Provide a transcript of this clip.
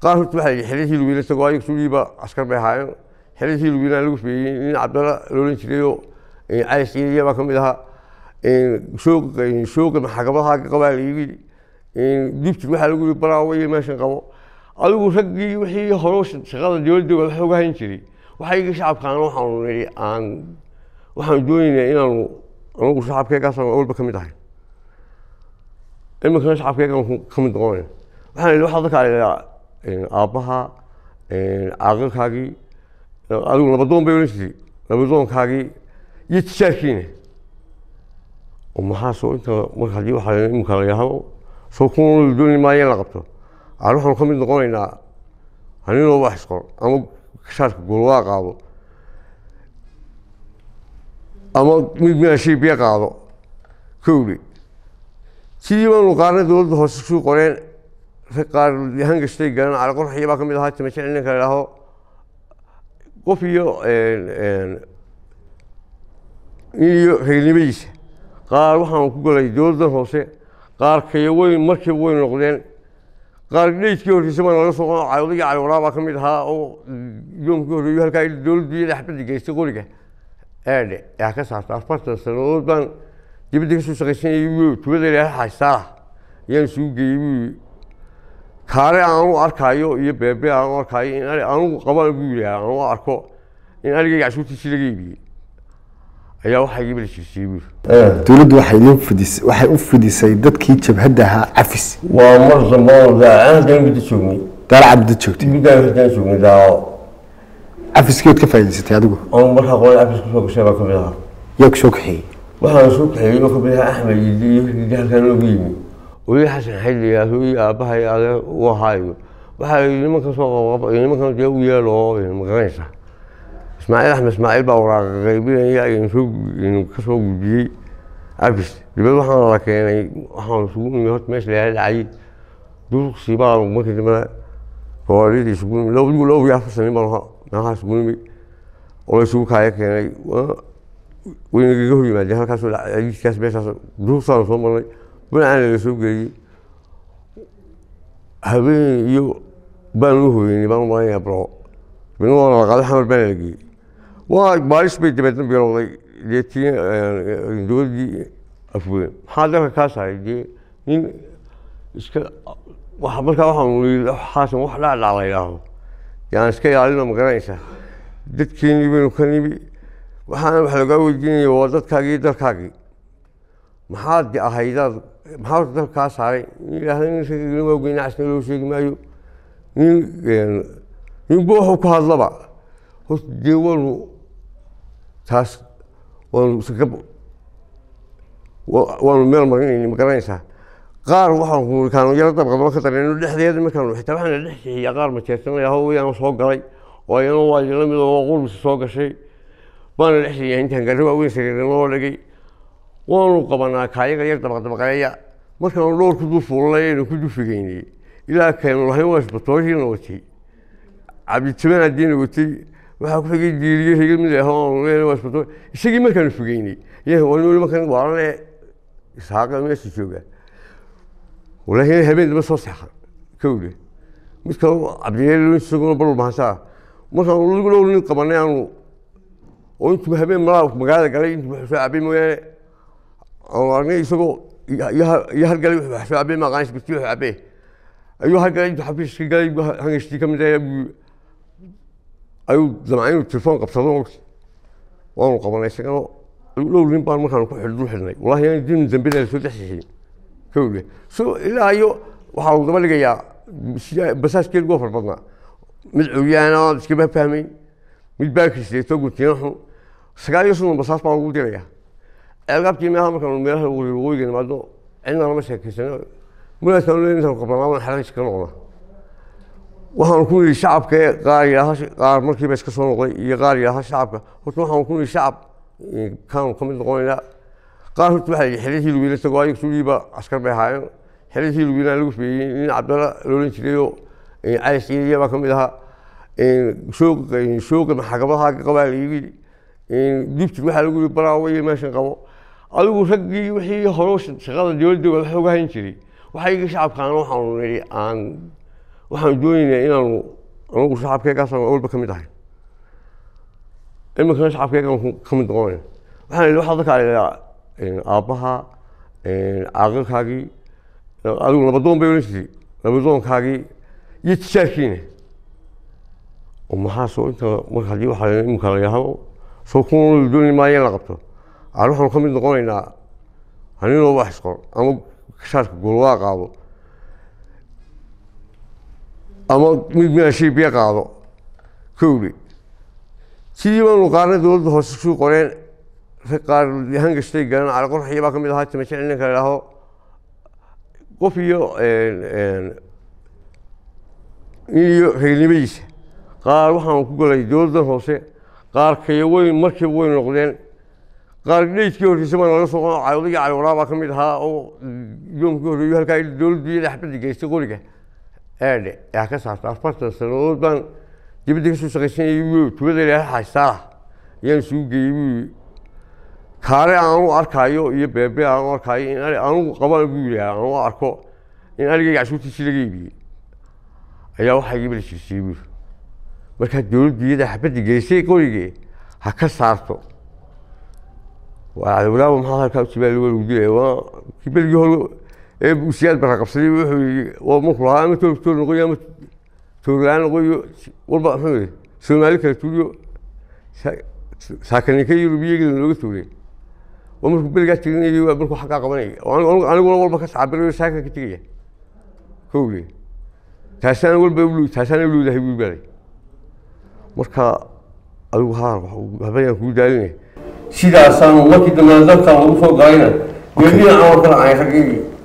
qaar horta waxaa la xeradii luwiila tagoo ayaga askar bay ahaayeen xeradii luwiilana lagu feeyey nin cabdalla loolan jirayo cali ciiriya baa ka mid ahaa shooga maxkamadaa qabaa layidhi dibtir waxaa lagu yii baraawaya meeshan qabo adigu raggii wixii horo shaqada dowladda wax uga hayn jiray waxayga shacabkaan waxaanu nidhi aan waxaan doonaynaa inaanu anugu shacabkeegaasaan awalba ka mid ahay iminkana shacabkeegaan ka mid noqonaya waxaan idhi waxaa dadkaa aabbaha aaqalkaagii adigu labadoon bay odhan jirtay labadoonkaagii iyo tijaarkiina maxaasoo inta mar haddii waxaa imika la yidhaahdo soo kun dooni maayo in la qabto aan waxaanu ka mid noqonaynaa haninoo wax isqor ama shaarka goolwaa qaado ama mid midashi biyo qaado kowdhi sidii baanu qaarna dowladda hoose suu qoreen qaar hangashtay garanaa calaqurxiya baa ka mid ahaa timajecel ninka ladhaaho qof iyo nin iyo reernimadiisa qaar waxaan ku galay dowladdan hoose qaar kayo weyn markiiba way noqdeen qaar dhaydkii horreysa baa nalaga soo qonocay odaygii caliwaraa baa ka mid ahaa oo doomkii horreeyo halkaa dowladdu iyada axbadda geystay qoriga aadhe yaa ka saarta afartan sannadood baan dibadda kasoo shaqaysanayay tubada ilaahay xaysaara ayaan sugu geeyey kaale aanu arkaayo iyo beebe aanu arkaayo in anugu qabaan buu yidhaha aanu arko in anigay cashuurtiisii laga iibiyey ayaa waxaa igii balshiisiyey buu dowladdu waxay idiin fidisay waxay u fidisay dadkii jabhadda ahaa cafis waa mar dambaan daacaan haddana muddo joognay daalaca muddo joogtay ka faa'idaysatay adigu aan markaa cafis kusoo gashay baa ka ahaa yaa kusoo kaxeeyey waxaan soo kaxeeyey oo ka ahaa axmed iyo hilkii halkaan loogu yimi weli xasan xay la yidhaahdo i aabbahay ale u ahaayo waxaa nimankan soo qaqab nimankan dee u yeelo maqanaysa ismaaciil axmed ismaaciil baa waraaqaqaybinaya iinsoo kasoo gudbiyey abis dibad waxaana la keenay waxaan isugu imi horta meesha layaha dhacay duruqsii baanu markii dambana boqoladii isugu imi lowdigu lowb iyo afar sanin baan meelaha isugu imi oo la kaaya keenay waynagaga hor yimaadeen halkaas dhacadiiskaas meeshaas duruqsaanu soo marnay banaana la soo geeyey habeen iyo baanu hoynay baan umalaynaya bro binoona la qaaday xamar baana la geeyey waa baaris bay dabeedna bilowday deetii dowladdii afween maxaa dalka kaas ahay dee nin iska markaa waxaan xaasan wax dhacdhac la yidhaaho yaan iska ilaalino ma garanaysaa dadkeenii baynu ka nimi waxaana wax lagaa weydiinaya waa dadkaagii iyo dalkaagii maxaad ahaydaad maxaa dalka kaa saaray nin waawgeyna loo sheegi maayo ninba waxuu ku hadlaba horta dee waanu taas waanu sagab waanu meel marinayni ma garanaysaa qaar waxaanu kaanuyaro dabqadaba ka darayno dhexdeeda markaanu xitaa waxaana dhex jixiyaa qaar mateersanaya hooyaan soo galay oo ayana waa la oo qurmisi soo gashay baana dhex jixiyaa intaan garri waaweyn sariirano loo dhigay waanu qabanaa kaayaga yar dabaqdabaqeeya markaanu dhowrku du fuulanay aynu ku dufigeynay ilaa kaanu lahayn waa isbatooshina watay cabditaban haddiina watay waxaa ku xigay diiriye regal mid ah aanu leenay isagii markaanu fugeynay yanu nimankan waalanee meesha jooga walaakin habeen daba soo seexan kowde mid kale ah, cabdineel isaguna bal mahadsaa markaanu dhowr nin qabanay aanu oo intuu habeen malaa magaalada galay intuu soo cabay mooyaane oo aniga isagoo iyo halgalay wuxuu waxsoo cabbey maqaanis wuxuu cabbee ayuu halgalay intuu xafiiska galay hangashtii ka mid ayuu ayuu damcay inuu telefoon qabsado waanu qabanay isagana dhowr nin baan markaan ku xidhu xidhnay wallahi aan diin dambida la soo dhexsixin kowle so ilaa iyo waxaa lagu daba dhigayaa basaaskeed ugu far badnaa mid curyaana iskama fahmayn mid baakis deeto sagaal iyo soddon basaas baa lagu dirayaa algaabtii maaha markaan meelaha waqooyiga nimaado cidna lama sheekaysano madaasa intaan qabnaa waan xaraji ka noqnaa waxaan ku nihi shacabka ee qaar yaaha qaar markiiba iska soo noqday iyo qaar yaaha shacabka horta waxaan ku nihi shacab kaanu ka mid noqonaynaa qaar horta waxaa yidhi xerid hilwiina ayag sugiiba caskar bay ahaayeen xerid hilwiina lagu sameeyey nin cabdalla loolan jirayoo calis iliya baa ka mid ahaa shooga maxakabadaha qabaa la yimid dibtir waxaa lagu yihi baraawa meeshan qabo adigu raggii wixii horo shaqada dowladda xooga hayn jiray waxaygii shacabkaan waxaanu nidhi aan waxaan doonaynaa inaanu anugu shacabkeegaasaan awalba ka mid ahay iminkana shacabkeegaan ka mid noqonayna waxaan idhi waxaad dadka adhidaa aabbaha caaqilkaagii adigu nabadoon bay odhan jirtay nabadoonkaagii iyo tijaarkiina maxaa soo inta mar haddii waxaa iminka la soo kuna dooni maayo la qabto aan waxaan ka mid noqonaynaa haninoo wax isqor ama shaarka gulwaa qaado ama mid meeshii biyo qaado kowdhi sidii baanu qaarna dowladda hoose kusuu qoreen rag qaar hangashtay garan cali qorxaya baa ka mid ahaa timajecel ninka la idhaaho qof iyo nin iyo reernimadiisa qaar waxaan ku galay dowladdan hoose qaar markiiba way noqdeen qaargidhaydkii horreysay baan laga soo qanacay odaygii cayuuraa baa ka mid ahaa oo yoomkii horreeyu halkaa dowlad duyada xabadda geystay qoriga eedhe ha ka saarta afartan sanadood baan dibadda kasoo shaqaysanayay w tubada ilaaha haystaa ayaan sugu geeyey buu kaale aanu arkaayo iyo beebe aanu arkaayo in anugu qabaan buu yidhi aanu arko in anigayga cashuurtiisii laga iibiyey ayaa waxaa iibala jirsiiyey buuri markaa dowlad duyada xabadda geysay qorigii ha ka saarto walaalow maxaa halkaa jibaalugudila waa beligii hore ee siyaad bara qabsaday wuxuu marku lahaa ama toortoor noqoyo ama toorla-aan noqoyo walba muxuu yidhi soomaali kala tuuriyo saakaninka yurubiyageeda looga tooriyay waa markuu beligaa tirinayay waa markuu xaggaa qabanaya aniguna walba ka tacabirayo saaka ka tegaya kowle taasaan walba taasaan ulowdahay buu baaday marka adigu haa habayaan kugu daalinaya sidaasaanu markii dambe dalkan lagu soo galayna geelina camal kala ahay raggeygi